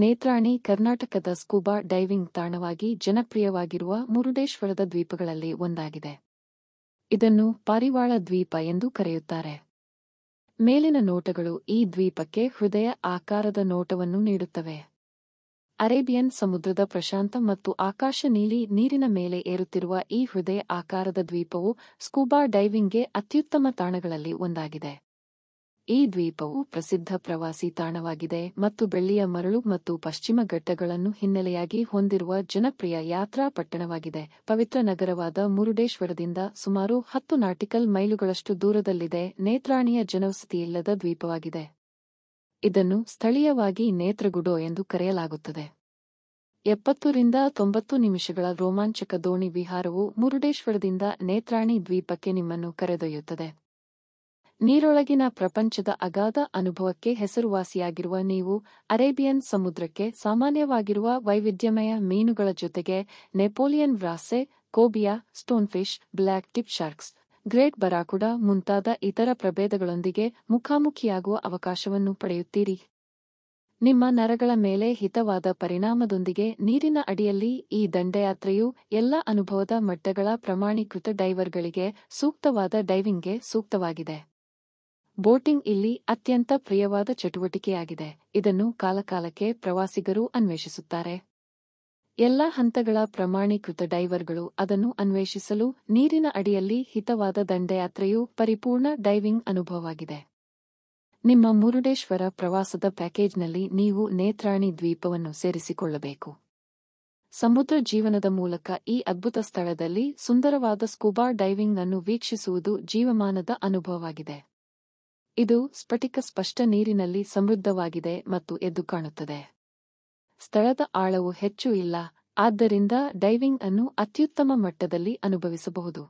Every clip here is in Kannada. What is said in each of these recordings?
ನೇತ್ರಾಣಿ ಕರ್ನಾಟಕದ ಸ್ಕೂಬಾ ಡೈವಿಂಗ್ ತಾಣವಾಗಿ ಜನಪ್ರಿಯವಾಗಿರುವ ಮುರುಡೇಶ್ವರದ ದ್ವೀಪಗಳಲ್ಲಿ ಒಂದಾಗಿದೆ ಇದನ್ನು ಪಾರಿವಾಳ ದ್ವೀಪ ಎಂದು ಕರೆಯುತ್ತಾರೆ ಮೇಲಿನ ನೋಟಗಳು ಈ ದ್ವೀಪಕ್ಕೆ ಹೃದಯ ಆಕಾರದ ನೋಟವನ್ನು ನೀಡುತ್ತವೆ ಅರೇಬಿಯನ್ ಸಮುದ್ರದ ಪ್ರಶಾಂತ ಮತ್ತು ಆಕಾಶ ನೀಲಿ ನೀರಿನ ಮೇಲೆ ಏರುತ್ತಿರುವ ಈ ಹೃದಯ ಆಕಾರದ ದ್ವೀಪವು ಸ್ಕೂಬಾ ಡೈವಿಂಗ್ಗೆ ಅತ್ಯುತ್ತಮ ತಾಣಗಳಲ್ಲಿ ಒಂದಾಗಿದೆ ಈ ದ್ವೀಪವು ಪ್ರಸಿದ್ಧ ಪ್ರವಾಸಿ ತಾಣವಾಗಿದೆ ಮತ್ತು ಬೆಳ್ಳಿಯ ಮರಳು ಮತ್ತು ಪಶ್ಚಿಮ ಘಟ್ಟಗಳನ್ನು ಹಿನ್ನೆಲೆಯಾಗಿ ಹೊಂದಿರುವ ಜನಪ್ರಿಯ ಯಾತ್ರಾ ಪಟ್ಟಣವಾಗಿದೆ ಪವಿತ್ರ ನಗರವಾದ ಮುರುಡೇಶ್ವರದಿಂದ ಸುಮಾರು ಹತ್ತು ನಾಟಿಕಲ್ ಮೈಲುಗಳಷ್ಟು ದೂರದಲ್ಲಿದೆ ನೇತ್ರಾಣಿಯ ಜನವಸತಿಯಿಲ್ಲದ ದ್ವೀಪವಾಗಿದೆ ಇದನ್ನು ಸ್ಥಳೀಯವಾಗಿ ನೇತ್ರಗುಡೋ ಎಂದು ಕರೆಯಲಾಗುತ್ತದೆ ಎಪ್ಪತ್ತರಿಂದ ತೊಂಬತ್ತು ನಿಮಿಷಗಳ ರೋಮಾಂಚಕ ದೋಣಿ ವಿಹಾರವು ಮುರುಡೇಶ್ವರದಿಂದ ನೇತ್ರಾಣಿ ದ್ವೀಪಕ್ಕೆ ನಿಮ್ಮನ್ನು ಕರೆದೊಯ್ಯುತ್ತದೆ ನೀರೊಳಗಿನ ಪ್ರಪಂಚದ ಅಗಾಧ ಅನುಭವಕ್ಕೆ ಹೆಸರುವಾಸಿಯಾಗಿರುವ ನೀವು ಅರೇಬಿಯನ್ ಸಮುದ್ರಕ್ಕೆ ಸಾಮಾನ್ಯವಾಗಿರುವ ವೈವಿಧ್ಯಮಯ ಮೀನುಗಳ ಜೊತೆಗೆ Napoleon wrasse cobia stonefish black tip sharks great barracuda ಮುಂತಾದ ಇತರ ಪ್ರಭೇದಗಳೊಂದಿಗೆ ಮುಖಾಮುಖಿಯಾಗುವ ಅವಕಾಶವನ್ನು ಪಡೆಯುತ್ತೀರಿ ನಿಮ್ಮ ನರಗಳ ಮೇಲೆ ಹಿತವಾದ ಪರಿಣಾಮದೊಂದಿಗೆ ನೀರಿನ ಅಡಿಯಲ್ಲಿ ಈ ದಂಡಯಾತ್ರೆಯು ಎಲ್ಲ ಅನುಭವದ ಮಟ್ಟಗಳ ಪ್ರಮಾಣೀಕೃತ ಡೈವರ್ಗಳಿಗೆ ಸೂಕ್ತವಾದ ಡೈವಿಂಗ್ಗೆ ಸೂಕ್ತವಾಗಿದೆ ಬೋಟಿಂಗ್ ಇಲ್ಲಿ ಅತ್ಯಂತ ಪ್ರಿಯವಾದ ಚಟುವಟಿಕೆಯಾಗಿದೆ ಇದನ್ನು ಕಾಲಕಾಲಕ್ಕೆ ಪ್ರವಾಸಿಗರು ಅನ್ವೇಷಿಸುತ್ತಾರೆ ಎಲ್ಲಾ ಹಂತಗಳ ಪ್ರಮಾಣೀಕೃತ ಡೈವರ್ಗಳು ಅದನ್ನು ಅನ್ವೇಷಿಸಲು ನೀರಿನ ಅಡಿಯಲ್ಲಿ ಹಿತವಾದ ದಂಡಯಾತ್ರೆಯು ಪರಿಪೂರ್ಣ ಡೈವಿಂಗ್ ಅನುಭವವಾಗಿದೆ ನಿಮ್ಮ ಮುರುಡೇಶ್ವರ ಪ್ರವಾಸದ ಪ್ಯಾಕೇಜ್ನಲ್ಲಿ ನೀವು ನೇತ್ರಾಣಿ ದ್ವೀಪವನ್ನು ಸೇರಿಸಿಕೊಳ್ಳಬೇಕು ಸಮುದ್ರ ಜೀವನದ ಮೂಲಕ ಈ ಅದ್ಭುತ ಸ್ಥಳದಲ್ಲಿ ಸುಂದರವಾದ ಸ್ಕೂಬಾ ಡೈವಿಂಗ್ ಅನ್ನು ವೀಕ್ಷಿಸುವುದು ಜೀವಮಾನದ ಅನುಭವವಾಗಿದೆ ಇದು ಸ್ಫಟಿಕ ಸ್ಪಷ್ಟ ನೀರಿನಲ್ಲಿ ಸಮೃದ್ಧವಾಗಿದೆ ಮತ್ತು ಎದ್ದು ಕಾಣುತ್ತದೆ ಸ್ಥಳದ ಆಳವು ಹೆಚ್ಚು ಇಲ್ಲ ಆದ್ದರಿಂದ ಡೈವಿಂಗ್ ಅನ್ನು ಅತ್ಯುತ್ತಮ ಮಟ್ಟದಲ್ಲಿ ಅನುಭವಿಸಬಹುದು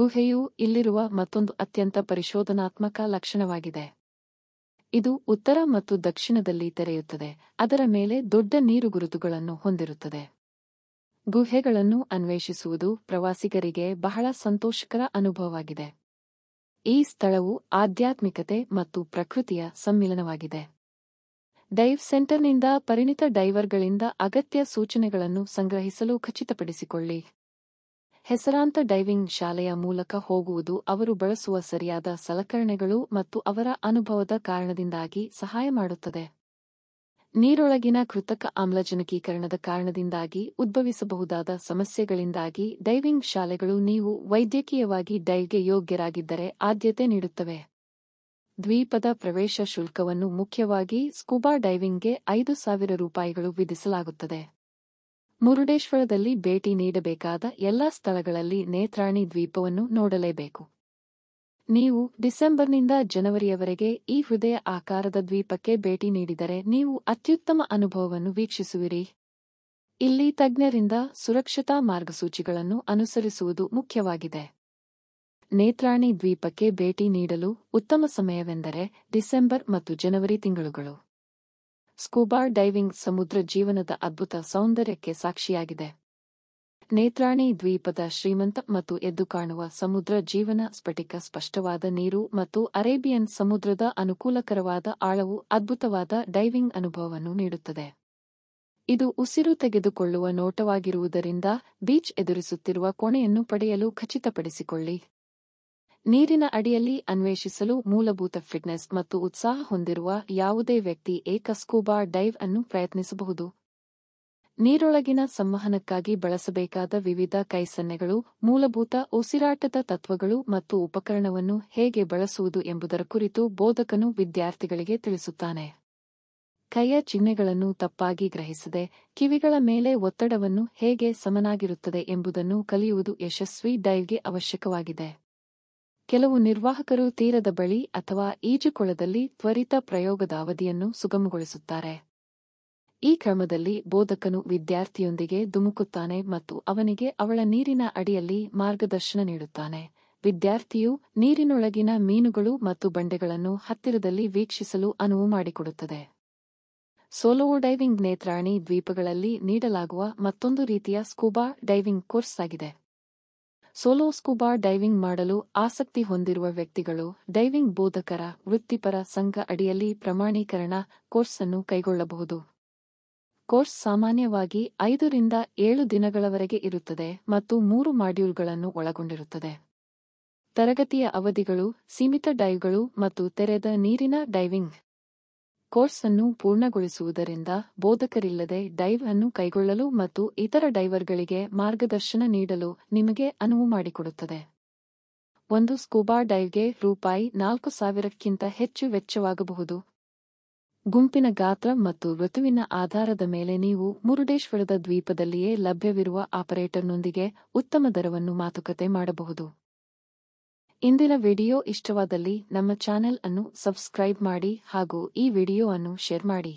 ಗುಹೆಯು ಇಲ್ಲಿರುವ ಮತ್ತೊಂದು ಅತ್ಯಂತ ಪರಿಶೋಧನಾತ್ಮಕ ಲಕ್ಷಣವಾಗಿದೆ ಇದು ಉತ್ತರ ಮತ್ತು ದಕ್ಷಿಣದಲ್ಲಿ ತೆರೆಯುತ್ತದೆ ಅದರ ಮೇಲೆ ದೊಡ್ಡ ನೀರುಗುರುತುಗಳನ್ನು ಹೊಂದಿರುತ್ತದೆ ಗುಹೆಗಳನ್ನು ಅನ್ವೇಷಿಸುವುದು ಪ್ರವಾಸಿಗರಿಗೆ ಬಹಳ ಸಂತೋಷಕರ ಅನುಭವವಾಗಿದೆ ಈ ಸ್ಥಳವು ಆಧ್ಯಾತ್ಮಿಕತೆ ಮತ್ತು ಪ್ರಕೃತಿಯ ಸಮ್ಮಿಲನವಾಗಿದೆ ಡೈವ್ ಸೆಂಟರ್ನಿಂದ ಪರಿಣಿತ ಡೈವರ್ಗಳಿಂದ ಅಗತ್ಯ ಸೂಚನೆಗಳನ್ನು ಸಂಗ್ರಹಿಸಲು ಖಚಿತಪಡಿಸಿಕೊಳ್ಳಿ ಹೆಸರಾಂತ ಡೈವಿಂಗ್ ಶಾಲೆಯ ಮೂಲಕ ಹೋಗುವುದು ಅವರು ಬಳಸುವ ಸರಿಯಾದ ಸಲಕರಣೆಗಳು ಮತ್ತು ಅವರ ಅನುಭವದ ಕಾರಣದಿಂದಾಗಿ ಸಹಾಯ ಮಾಡುತ್ತದೆ ನೀರೊಳಗಿನ ಕೃತಕ ಆಮ್ಲಜನಕೀಕರಣದ ಕಾರಣದಿಂದಾಗಿ ಉದ್ಭವಿಸಬಹುದಾದ ಸಮಸ್ಯೆಗಳಿಂದಾಗಿ ಡೈವಿಂಗ್ ಶಾಲೆಗಳು ನೀವು ವೈದ್ಯಕೀಯವಾಗಿ ಡೈವ್ಗೆ ಯೋಗ್ಯರಾಗಿದ್ದರೆ ಆದ್ಯತೆ ನೀಡುತ್ತವೆ ದ್ವೀಪದ ಪ್ರವೇಶ ಶುಲ್ಕವನ್ನು ಮುಖ್ಯವಾಗಿ ಸ್ಕೂಬಾ ಡೈವಿಂಗ್ಗೆ ಐದು ಸಾವಿರ ರೂಪಾಯಿಗಳು ವಿಧಿಸಲಾಗುತ್ತದೆ ಮುರುಡೇಶ್ವರದಲ್ಲಿ ಭೇಟಿ ನೀಡಬೇಕಾದ ಎಲ್ಲಾ ಸ್ಥಳಗಳಲ್ಲಿ ನೇತ್ರಾಣಿ ದ್ವೀಪವನ್ನು ನೋಡಲೇಬೇಕು ನೀವು ಡಿಸೆಂಬರ್ನಿಂದ ಜನವರಿಯವರೆಗೆ ಈ ಹೃದಯ ಆಕಾರದ ದ್ವೀಪಕ್ಕೆ ಭೇಟಿ ನೀಡಿದರೆ ನೀವು ಅತ್ಯುತ್ತಮ ಅನುಭವವನ್ನು ವೀಕ್ಷಿಸುವಿರಿ ಇಲ್ಲಿ ತಜ್ಞರಿಂದ ಸುರಕ್ಷತಾ ಮಾರ್ಗಸೂಚಿಗಳನ್ನು ಅನುಸರಿಸುವುದು ಮುಖ್ಯವಾಗಿದೆ ನೇತ್ರಾಣಿ ದ್ವೀಪಕ್ಕೆ ಭೇಟಿ ನೀಡಲು ಉತ್ತಮ ಸಮಯವೆಂದರೆ ಡಿಸೆಂಬರ್ ಮತ್ತು ಜನವರಿ ತಿಂಗಳುಗಳು ಸ್ಕೂಬಾ ಡೈವಿಂಗ್ ಸಮುದ್ರ ಜೀವನದ ಅದ್ಭುತ ಸೌಂದರ್ಯಕ್ಕೆ ಸಾಕ್ಷಿಯಾಗಿದೆ ನೇತ್ರಾಣಿ ದ್ವೀಪದ ಶ್ರೀಮಂತ ಮತ್ತು ಎದ್ದು ಕಾಣುವ ಸಮುದ್ರ ಜೀವನ ಸ್ಫಟಿಕ ಸ್ಪಷ್ಟವಾದ ನೀರು ಮತ್ತು ಅರೇಬಿಯನ್ ಸಮುದ್ರದ ಅನುಕೂಲಕರವಾದ ಆಳವು ಅದ್ಭುತವಾದ ಡೈವಿಂಗ್ ಅನುಭವವನ್ನು ನೀಡುತ್ತದೆ ಇದು ಉಸಿರು ತೆಗೆದುಕೊಳ್ಳುವ ನೋಟವಾಗಿರುವುದರಿಂದ ಬೀಚ್ ಎದುರಿಸುತ್ತಿರುವ ಕೋಣೆಯನ್ನು ಪಡೆಯಲು ಖಚಿತಪಡಿಸಿಕೊಳ್ಳಿ ನೀರಿನ ಅಡಿಯಲ್ಲಿ ಅನ್ವೇಷಿಸಲು ಮೂಲಭೂತ ಫಿಟ್ನೆಸ್ ಮತ್ತು ಉತ್ಸಾಹ ಹೊಂದಿರುವ ಯಾವುದೇ ವ್ಯಕ್ತಿ ಏಕಸ್ಕೂಬಾ ಡೈವ್ ಅನ್ನು ಪ್ರಯತ್ನಿಸಬಹುದು ನೀರೊಳಗಿನ ಸಂವಹನಕ್ಕಾಗಿ ಬಳಸಬೇಕಾದ ವಿವಿಧ ಕೈಸನ್ನೆಗಳು ಮೂಲಭೂತ ಉಸಿರಾಟದ ತತ್ವಗಳು ಮತ್ತು ಉಪಕರಣವನ್ನು ಹೇಗೆ ಬಳಸುವುದು ಎಂಬುದರ ಕುರಿತು ಬೋಧಕನು ವಿದ್ಯಾರ್ಥಿಗಳಿಗೆ ತಿಳಿಸುತ್ತಾನೆ ಕೈಯ ಚಿಹ್ನೆಗಳನ್ನು ತಪ್ಪಾಗಿ ಗ್ರಹಿಸದೆ ಕಿವಿಗಳ ಮೇಲೆ ಒತ್ತಡವನ್ನು ಹೇಗೆ ಸಮನಾಗಿರುತ್ತದೆ ಎಂಬುದನ್ನು ಕಲಿಯುವುದು ಯಶಸ್ವಿ ಡೈವ್ಗೆ ಅವಶ್ಯಕವಾಗಿದೆ ಕೆಲವು ನಿರ್ವಾಹಕರು ತೀರದ ಬಳಿ ಅಥವಾ ಈಜುಕೊಳದಲ್ಲಿ ತ್ವರಿತ ಪ್ರಯೋಗದ ಅವಧಿಯನ್ನು ಸುಗಮಗೊಳಿಸುತ್ತಾರೆ ಈ ಕ್ರಮದಲ್ಲಿ ಬೋಧಕನು ವಿದ್ಯಾರ್ಥಿಯೊಂದಿಗೆ ಧುಮುಕುತ್ತಾನೆ ಮತ್ತು ಅವನಿಗೆ ಅವಳ ನೀರಿನ ಅಡಿಯಲ್ಲಿ ಮಾರ್ಗದರ್ಶನ ನೀಡುತ್ತಾನೆ ವಿದ್ಯಾರ್ಥಿಯು ನೀರಿನೊಳಗಿನ ಮೀನುಗಳು ಮತ್ತು ಬಂಡೆಗಳನ್ನು ಹತ್ತಿರದಲ್ಲಿ ವೀಕ್ಷಿಸಲು ಅನುವು ಮಾಡಿಕೊಡುತ್ತದೆ ಸೋಲೋ ಡೈವಿಂಗ್ ನೇತ್ರಾಣಿ ದ್ವೀಪಗಳಲ್ಲಿ ನೀಡಲಾಗುವ ಮತ್ತೊಂದು ರೀತಿಯ ಸ್ಕೂಬಾ ಡೈವಿಂಗ್ ಕೋರ್ಸ್ ಆಗಿದೆ ಸೋಲೋ ಸ್ಕೂಬಾ ಡೈವಿಂಗ್ ಮಾಡಲು ಆಸಕ್ತಿ ಹೊಂದಿರುವ ವ್ಯಕ್ತಿಗಳು ಡೈವಿಂಗ್ ಬೋಧಕರ ವೃತ್ತಿಪರ ಸಂಘ ಅಡಿಯಲ್ಲಿ ಪ್ರಮಾಣೀಕರಣ ಕೋರ್ಸ್ ಅನ್ನು ಕೈಗೊಳ್ಳಬಹುದು ಕೋರ್ಸ್ ಸಾಮಾನ್ಯವಾಗಿ ಐದರಿಂದ ಏಳು ದಿನಗಳವರೆಗೆ ಇರುತ್ತದೆ ಮತ್ತು ಮೂರು ಮಾಡ್ಯೂಲ್ಗಳನ್ನು ಒಳಗೊಂಡಿರುತ್ತದೆ ತರಗತಿಯ ಅವಧಿಗಳು ಸೀಮಿತ ಡೈವ್ಗಳು ಮತ್ತು ತೆರೆದ ನೀರಿನ ಡೈವಿಂಗ್ ಕೋರ್ಸ್ ಅನ್ನು ಪೂರ್ಣಗೊಳಿಸುವುದರಿಂದ ಬೋಧಕರಿಲ್ಲದೆ ಡೈವ್ ಅನ್ನು ಕೈಗೊಳ್ಳಲು ಮತ್ತು ಇತರ ಡೈವರ್ಗಳಿಗೆ ಮಾರ್ಗದರ್ಶನ ನೀಡಲು ನಿಮಗೆ ಅನುವು ಮಾಡಿಕೊಡುತ್ತದೆ ಒಂದು ಸ್ಕೂಬಾ ಡೈವ್ಗೆ ರೂಪಾಯಿ ನಾಲ್ಕು ಸಾವಿರಕ್ಕಿಂತ ಹೆಚ್ಚು ವೆಚ್ಚವಾಗಬಹುದು ಗುಂಪಿನ ಗಾತ್ರ ಮತ್ತು ಋತುವಿನ ಆಧಾರದ ಮೇಲೆ ನೀವು ಮುರುಡೇಶ್ವರದ ದ್ವೀಪದಲ್ಲಿಯೇ ಲಭ್ಯವಿರುವ ಆಪರೇಟರ್ನೊಂದಿಗೆ ಉತ್ತಮ ದರವನ್ನು ಮಾತುಕತೆ ಮಾಡಬಹುದು ಇಂದಿನ ವಿಡಿಯೋ ಇಷ್ಟವಾದಲ್ಲಿ ನಮ್ಮ ಚಾನೆಲ್ ಅನ್ನು ಸಬ್ಸ್ಕ್ರೈಬ್ ಮಾಡಿ ಹಾಗೂ ಈ ವಿಡಿಯೋ ಅನ್ನು ಶೇರ್ ಮಾಡಿ